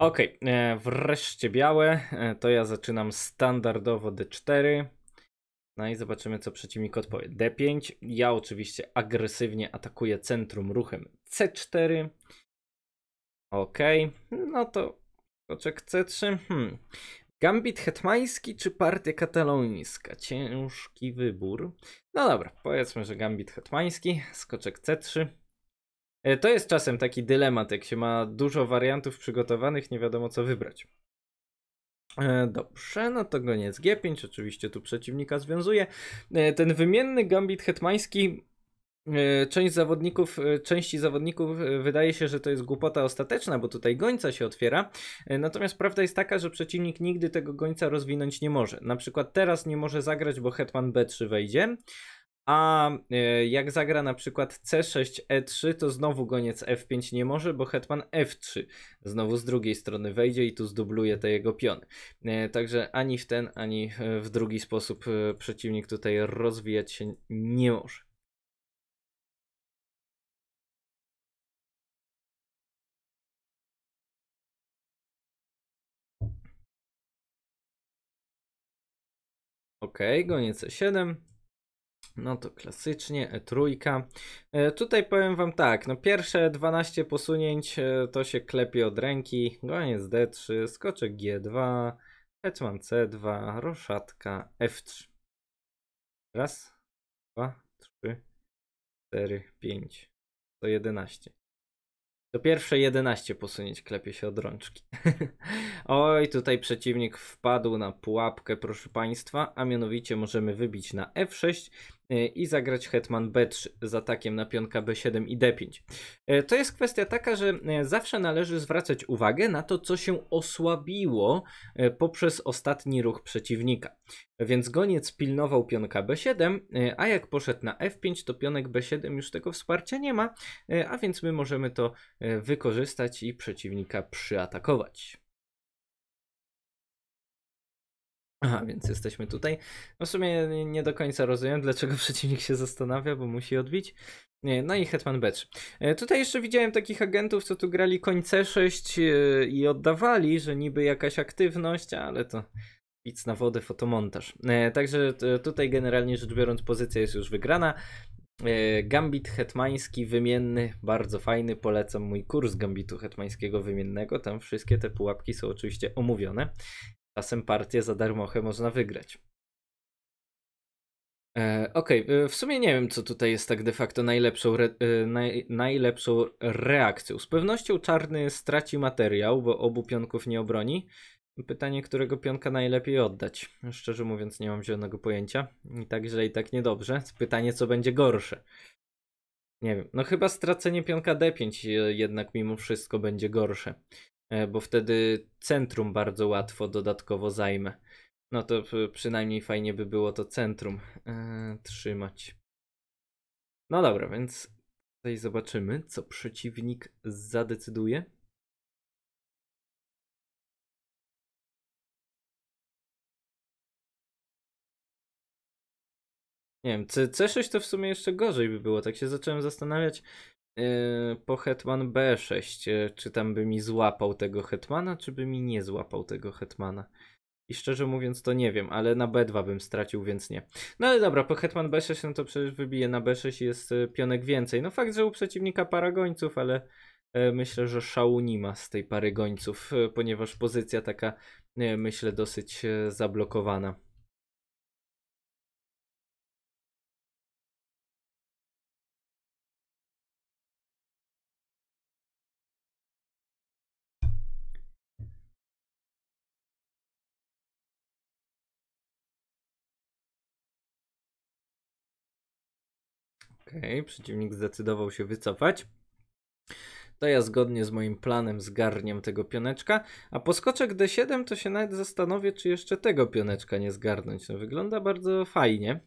Okej, okay, e, wreszcie białe. E, to ja zaczynam standardowo D4. No i zobaczymy, co przeciwnik odpowie. D5. Ja oczywiście agresywnie atakuję centrum ruchem C4. Okej, okay. no to koczek C3. Hmm. Gambit hetmański czy partia katalońska? Ciężki wybór. No dobra, powiedzmy, że gambit hetmański, skoczek C3. E, to jest czasem taki dylemat, jak się ma dużo wariantów przygotowanych, nie wiadomo co wybrać. E, dobrze, no to goniec G5, oczywiście tu przeciwnika związuje. E, ten wymienny gambit hetmański, część zawodników, części zawodników wydaje się, że to jest głupota ostateczna, bo tutaj gońca się otwiera. Natomiast prawda jest taka, że przeciwnik nigdy tego gońca rozwinąć nie może. Na przykład teraz nie może zagrać, bo hetman B3 wejdzie. A e, jak zagra na przykład C6, E3, to znowu goniec F5 nie może, bo hetman F3 znowu z drugiej strony wejdzie i tu zdubluje te jego piony. E, także ani w ten, ani w drugi sposób e, przeciwnik tutaj rozwijać się nie może. Ok, goniec C7, no to klasycznie E3. E, tutaj powiem wam tak, no pierwsze 12 posunięć e, to się klepie od ręki. Goniec D3, skoczek G2, Hetman C2, roszatka F3. Raz, dwa, trzy, cztery, pięć. To 11. To pierwsze 11 posunięć klepie się od rączki. Oj, tutaj przeciwnik wpadł na pułapkę, proszę Państwa, a mianowicie możemy wybić na F6 Y, i zagrać Hetman B3 z atakiem na pionka B7 i D5. Y, to jest kwestia taka, że y, zawsze należy zwracać uwagę na to, co się osłabiło poprzez ostatni ruch przeciwnika. Więc goniec pilnował pionka B7, a jak poszedł na F5, to pionek B7 już tego wsparcia nie ma, a więc my możemy to wykorzystać i przeciwnika przyatakować. Aha, więc jesteśmy tutaj. No w sumie nie do końca rozumiem, dlaczego przeciwnik się zastanawia, bo musi odbić. Nie, no i Hetman Becz. Tutaj jeszcze widziałem takich agentów, co tu grali końce 6 i oddawali, że niby jakaś aktywność, ale to nic na wodę, fotomontaż. E, także tutaj generalnie rzecz biorąc pozycja jest już wygrana. E, Gambit hetmański wymienny, bardzo fajny. Polecam mój kurs gambitu hetmańskiego wymiennego. Tam wszystkie te pułapki są oczywiście omówione. Czasem partię za darmochę można wygrać. E, Okej, okay. E, w sumie nie wiem, co tutaj jest tak de facto najlepszą, re, e, naj, najlepszą reakcją. Z pewnością czarny straci materiał, bo obu pionków nie obroni. Pytanie, którego pionka najlepiej oddać. Szczerze mówiąc, nie mam zielonego pojęcia. I tak źle, i tak niedobrze. Pytanie, co będzie gorsze. Nie wiem. No chyba stracenie pionka D5 jednak mimo wszystko będzie gorsze. E, bo wtedy centrum bardzo łatwo dodatkowo zajmę. No to przynajmniej fajnie by było to centrum e, trzymać. No dobra, więc tutaj zobaczymy, co przeciwnik zadecyduje. Nie wiem, C C6 to w sumie jeszcze gorzej by było. Tak się zacząłem zastanawiać, Yy, po Hetman B6, yy, czy tam by mi złapał tego Hetmana, czy by mi nie złapał tego Hetmana. I szczerze mówiąc to nie wiem, ale na B2 bym stracił, więc nie. No ale dobra, po Hetman B6 no to przecież wybije na B6 jest y, pionek więcej. No fakt, że u przeciwnika para gońców, ale e, myślę, że szału nie ma z tej pary gońców, e, ponieważ pozycja taka e, myślę dosyć zablokowana. Okej, okay, przeciwnik zdecydował się wycofać. To ja zgodnie z moim planem zgarniem tego pioneczka, a po skoczek D7 to się nawet zastanowię, czy jeszcze tego pioneczka nie zgarnąć. No, wygląda bardzo fajnie.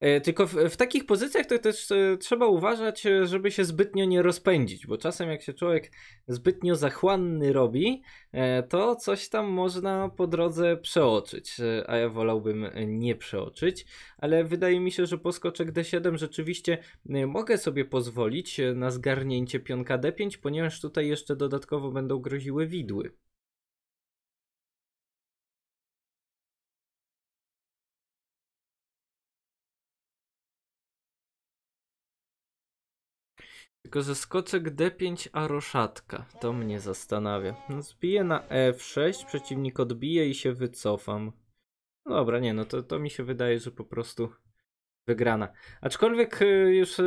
E, tylko w, w, takich pozycjach to też e, trzeba uważać, e, żeby się zbytnio nie rozpędzić, bo czasem jak się człowiek zbytnio zachłanny robi, to coś tam można po drodze przeoczyć, a ja wolałbym nie przeoczyć, ale wydaje mi się, że poskoczek D7 rzeczywiście mogę sobie pozwolić na zgarnięcie pionka D5, ponieważ tutaj jeszcze dodatkowo będą groziły widły. Tylko ze skoczek D5 a roszatka. To mnie zastanawia. No, zbiję na F6, przeciwnik odbije i się wycofam. Dobra, nie, no to, to mi się wydaje, że po prostu wygrana. Aczkolwiek y, już y,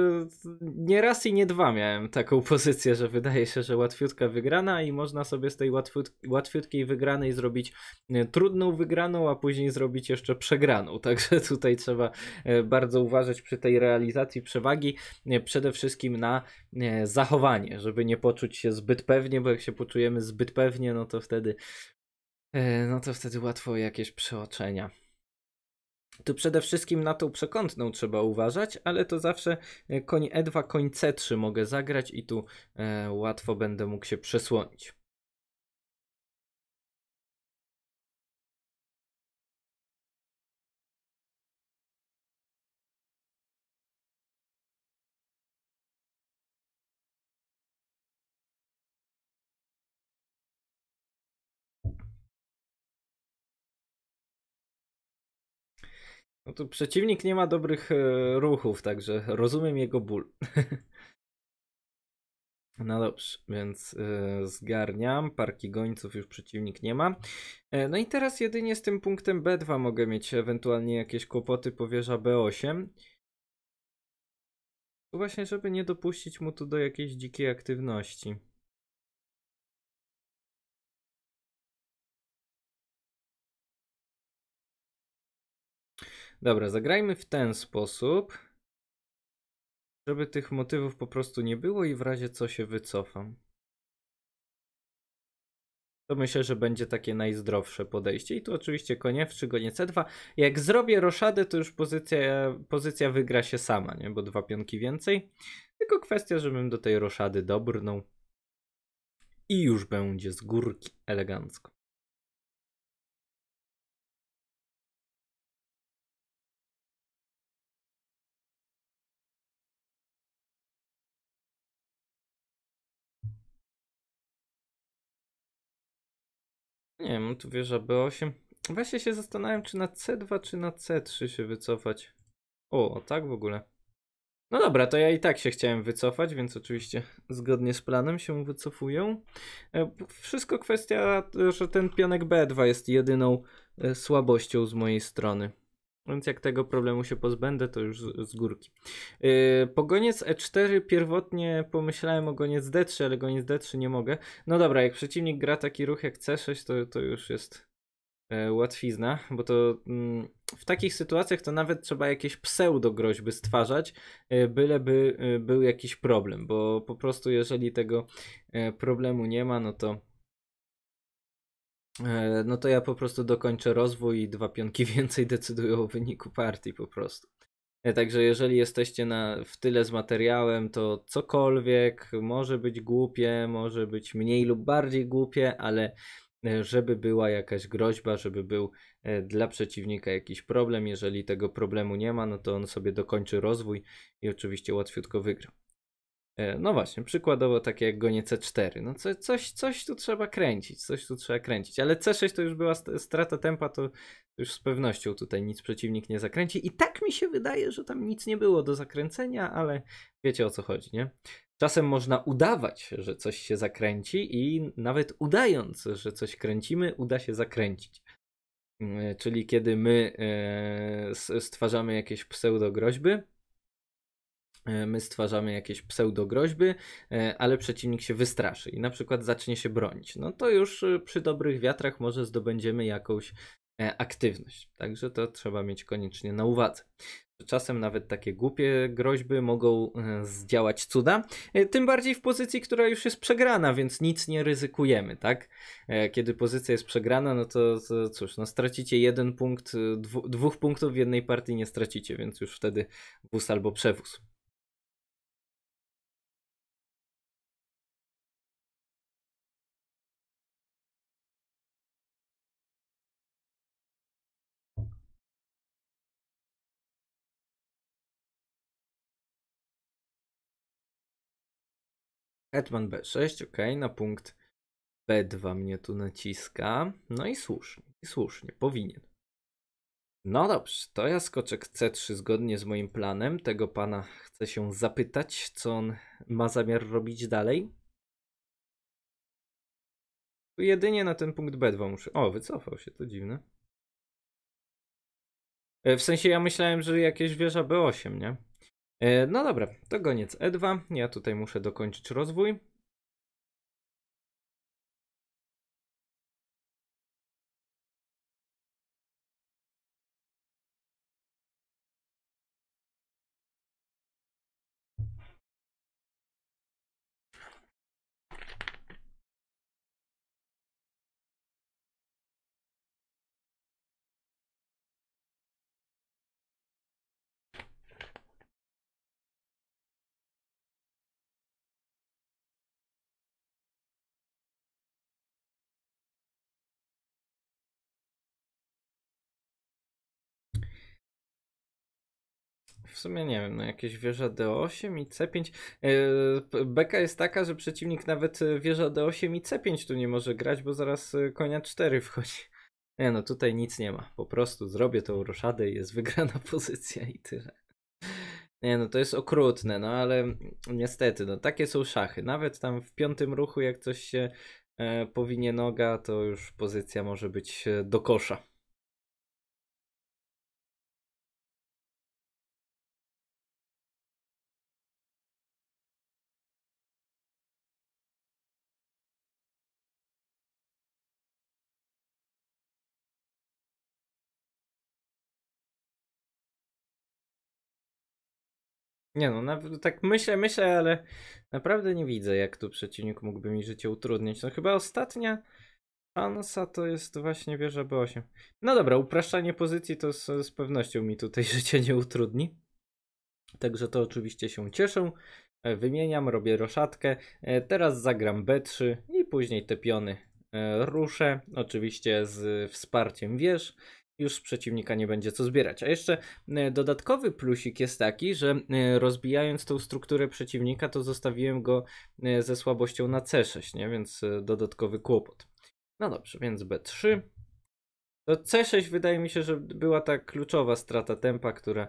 nie raz i nie dwa miałem taką pozycję, że wydaje się, że łatwiutka wygrana i można sobie z tej łatwiutki, łatwiutkiej wygranej zrobić y, trudną wygraną, a później zrobić jeszcze przegraną. Także tutaj trzeba bardzo uważać przy tej realizacji przewagi, przede wszystkim na zachowanie, żeby nie poczuć się zbyt pewnie, bo jak się poczujemy zbyt pewnie, no to wtedy no to wtedy łatwo jakieś przeoczenia. Tu przede wszystkim na tą przekątną trzeba uważać, ale to zawsze e, koń E2, koń C3 mogę zagrać i tu e, łatwo będę mógł się przesłonić. No tu przeciwnik nie ma dobrych e, ruchów, także rozumiem jego ból. No dobrze, więc e, zgarniam. Parki gońców już przeciwnik nie ma. E, no i teraz jedynie z tym punktem B2 mogę mieć ewentualnie jakieś kłopoty powierza B8. Właśnie, żeby nie dopuścić mu tu do jakiejś dzikiej aktywności. Dobra, zagrajmy w ten sposób, żeby tych motywów po prostu nie było i w razie co się wycofam. To myślę, że będzie takie najzdrowsze podejście. I tu oczywiście konie w 3, konie C2. Jak zrobię roszadę, to już pozycja, pozycja wygra się sama, nie? Bo dwa pionki więcej. Tylko kwestia, żebym do tej roszady dobrnął. I już będzie z górki elegancko. Nie wiem, tu wieża B8. Właśnie się zastanawiam, czy na C2, czy na C3 się wycofać. O, tak w ogóle. No dobra, to ja i tak się chciałem wycofać, więc oczywiście zgodnie z planem się wycofuję. E, wszystko kwestia, że ten pionek B2 jest jedyną e, słabością z mojej strony. Więc jak tego problemu się pozbędę, to już z, z górki. Yy, po E4 pierwotnie pomyślałem o goniec D3, ale goniec D3 nie mogę. No dobra, jak przeciwnik gra taki ruch jak C6, to, to już jest yy, łatwizna, bo to yy, w takich sytuacjach to nawet trzeba jakieś pseudogroźby stwarzać, yy, byleby yy, był jakiś problem, bo po prostu jeżeli tego problemu nie ma, no to E, no to ja po prostu dokończę rozwój i dwa pionki więcej decydują o wyniku partii po prostu. E, także jeżeli jesteście na, w tyle z materiałem, to cokolwiek może być głupie, może być mniej lub bardziej głupie, ale e, żeby była jakaś groźba, żeby był dla przeciwnika jakiś problem. Jeżeli tego problemu nie ma, no to on sobie dokończy rozwój i oczywiście łatwiutko wygra. E, no właśnie, przykładowo takie jak gonie C4. No co, coś, coś tu trzeba kręcić, coś tu trzeba kręcić, ale C6 to już była strata tempa, to już z pewnością tutaj nic przeciwnik nie zakręci. I tak mi się wydaje, że tam nic nie było do zakręcenia, ale wiecie o co chodzi, nie? Czasem można udawać, że coś się zakręci, i nawet udając, że coś kręcimy, uda się zakręcić. Mm, e, czyli kiedy my e, stwarzamy jakieś pseudogroźby, E, my stwarzamy jakieś pseudogroźby, e, ale przeciwnik się wystraszy i na przykład zacznie się bronić. No to już e, przy dobrych wiatrach może zdobędziemy jakąś aktywność. Także to trzeba mieć koniecznie na uwadze. Czasem nawet takie głupie groźby mogą zdziałać cuda. Tym bardziej w pozycji, która już jest przegrana, więc nic nie ryzykujemy, tak? Kiedy pozycja jest przegrana, no to, to cóż, no stracicie jeden punkt, dwóch punktów w jednej partii nie stracicie, więc już wtedy wóz albo przewóz. Hetman B6, ok, na punkt B2 mnie tu naciska. No i słusznie, i słusznie, powinien. No dobrze, to ja skoczek C3 zgodnie z moim planem. Tego pana chcę się zapytać, co on ma zamiar robić dalej. Tu jedynie na ten punkt B2 muszę. O, wycofał się, to dziwne. E, w sensie ja myślałem, że jakieś wieża B8, nie? E, no dobra, to koniec E2. Ja tutaj muszę dokończyć rozwój. W sumie nie wiem, no jakieś wieża D8 i C5. E, beka jest taka, że przeciwnik nawet e, wieża D8 i C5 tu nie może grać, bo zaraz e, konia 4 wchodzi. Nie no, tutaj nic nie ma. Po prostu zrobię tą roszadę i jest wygrana pozycja i tyle. Nie no, to jest okrutne, no ale niestety, no takie są szachy. Nawet tam w piątym ruchu, jak coś się e, powinie noga, to już pozycja może być do kosza. Nie no, tak myślę, myślę, ale naprawdę nie widzę, jak tu przeciwnik mógłby mi życie utrudnić. No chyba ostatnia szansa to jest właśnie wieża B8. No dobra, upraszczanie pozycji to z, z pewnością mi tutaj życie nie utrudni. Także to oczywiście się cieszę. E, wymieniam, robię roszatkę. E, teraz zagram B3 i później te piony e, ruszę. Oczywiście z wsparciem wież już przeciwnika nie będzie co zbierać. A jeszcze e, dodatkowy plusik jest taki, że e, rozbijając tą strukturę przeciwnika, to zostawiłem go e, ze słabością na C6, nie? więc dodatkowy kłopot. No dobrze, więc B3. To C6 wydaje mi się, że była ta kluczowa strata tempa, która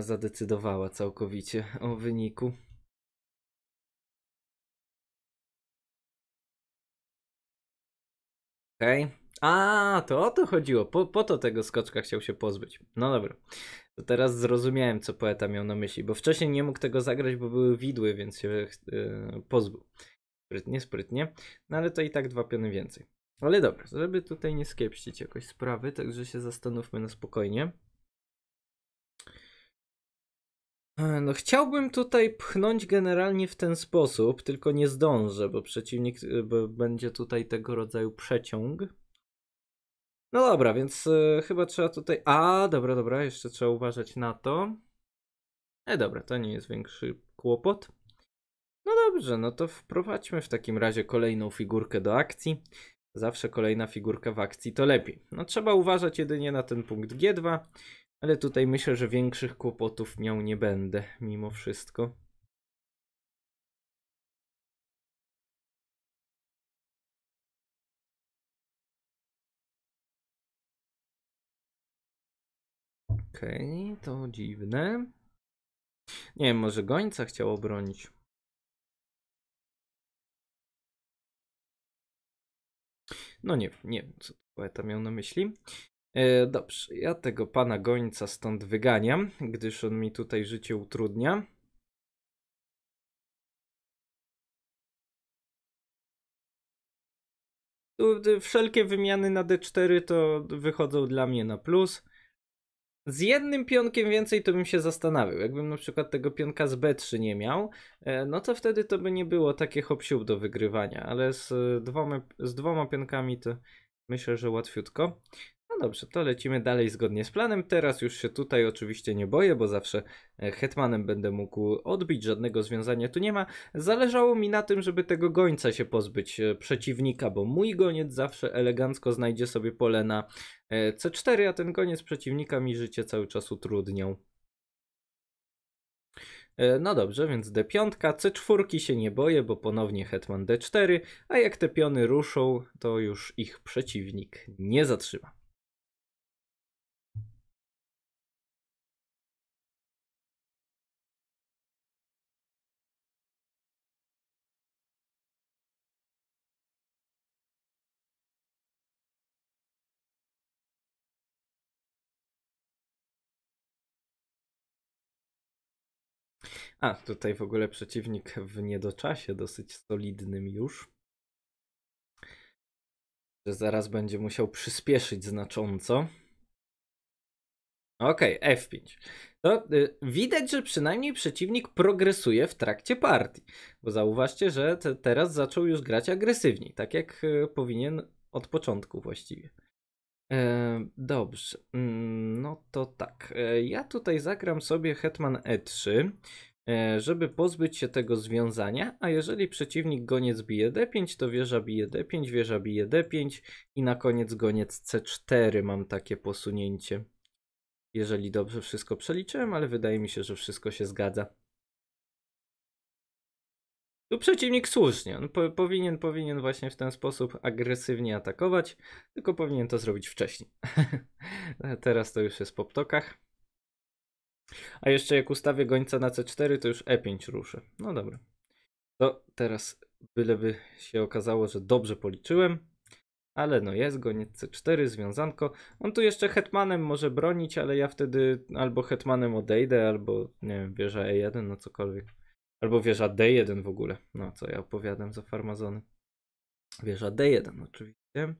zadecydowała całkowicie o wyniku. Okej. Okay. A, to o to chodziło. Po, po to tego skoczka chciał się pozbyć. No dobra. To teraz zrozumiałem, co poeta miał na myśli, bo wcześniej nie mógł tego zagrać, bo były widły, więc się yy, pozbył. Sprytnie, sprytnie. No ale to i tak dwa piony więcej. Ale dobra, żeby tutaj nie skiepścić jakoś sprawy, także się zastanówmy na spokojnie. E, no, chciałbym tutaj pchnąć generalnie w ten sposób, tylko nie zdążę, bo przeciwnik e, bo będzie tutaj tego rodzaju przeciąg. No dobra, więc y, chyba trzeba tutaj. A, dobra, dobra, jeszcze trzeba uważać na to. E, dobra, to nie jest większy kłopot. No dobrze, no to wprowadźmy w takim razie kolejną figurkę do akcji. Zawsze kolejna figurka w akcji to lepiej. No trzeba uważać jedynie na ten punkt G2, ale tutaj myślę, że większych kłopotów miał nie będę mimo wszystko. Okej, okay, to dziwne. Nie wiem, może gońca chciał obronić. No nie, nie wiem, co poeta miał na myśli. E, dobrze, ja tego pana gońca stąd wyganiam, gdyż on mi tutaj życie utrudnia. Y, wszelkie wymiany na D4 to wychodzą dla mnie na plus z jednym pionkiem więcej to bym się zastanawiał. Jakbym na przykład tego pionka z B3 nie miał, e, no to wtedy to by nie było takie hop do wygrywania, ale z e, dwoma, z dwoma pionkami to myślę, że łatwiutko. No dobrze, to lecimy dalej zgodnie z planem. Teraz już się tutaj oczywiście nie boję, bo zawsze e, hetmanem będę mógł odbić, żadnego związania tu nie ma. Zależało mi na tym, żeby tego gońca się pozbyć e, przeciwnika, bo mój goniec zawsze elegancko znajdzie sobie pole na e, C4, a ten goniec przeciwnika mi życie cały czas utrudniał. No dobrze, więc D5, C4 się nie boję, bo ponownie hetman D4, a jak te piony ruszą, to już ich przeciwnik nie zatrzyma. A, tutaj w ogóle przeciwnik w niedoczasie dosyć solidnym już. Że zaraz będzie musiał przyspieszyć znacząco. Okej, okay, F5. To y, widać, że przynajmniej przeciwnik progresuje w trakcie partii. Bo zauważcie, że te, teraz zaczął już grać agresywniej, tak jak y, powinien od początku właściwie. E, dobrze, mm, no to tak. E, ja tutaj zagram sobie Hetman E3. E, żeby pozbyć się tego związania, a jeżeli przeciwnik goniec bije d5, to wieża bije d5, wieża bije d5 i na koniec goniec c4 mam takie posunięcie. Jeżeli dobrze wszystko przeliczyłem, ale wydaje mi się, że wszystko się zgadza. Tu przeciwnik słusznie, on po powinien, powinien właśnie w ten sposób agresywnie atakować, tylko powinien to zrobić wcześniej. Teraz to już jest po ptokach. A jeszcze jak ustawię gońca na C4, to już E5 ruszę. No dobra. To teraz byleby się okazało, że dobrze policzyłem. Ale no jest goniec C4, związanko. On tu jeszcze hetmanem może bronić, ale ja wtedy albo hetmanem odejdę, albo nie wiem, wieża E1, no cokolwiek. Albo wieża D1 w ogóle. No co ja opowiadam za farmazony. Wieża D1 oczywiście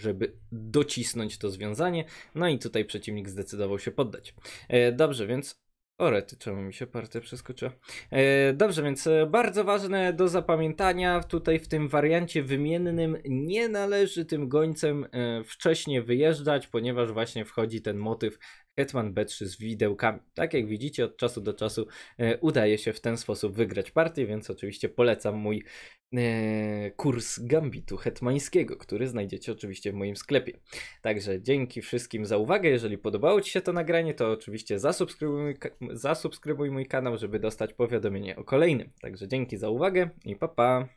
żeby docisnąć to związanie. No i tutaj przeciwnik zdecydował się poddać. E, dobrze, więc Orety, czemu mi się partia przeskoczyła? E, dobrze, więc e, bardzo ważne do zapamiętania tutaj w tym wariancie wymiennym nie należy tym gońcem e, wcześniej wyjeżdżać, ponieważ właśnie wchodzi ten motyw Hetman B3 z widełkami. Tak jak widzicie, od czasu do czasu e, udaje się w ten sposób wygrać partię, więc oczywiście polecam mój e, kurs gambitu hetmańskiego, który znajdziecie oczywiście w moim sklepie. Także dzięki wszystkim za uwagę. Jeżeli podobało Ci się to nagranie, to oczywiście zasubskrybuj mój, zasubskrybuj mój kanał, żeby dostać powiadomienie o kolejnym. Także dzięki za uwagę i pa pa!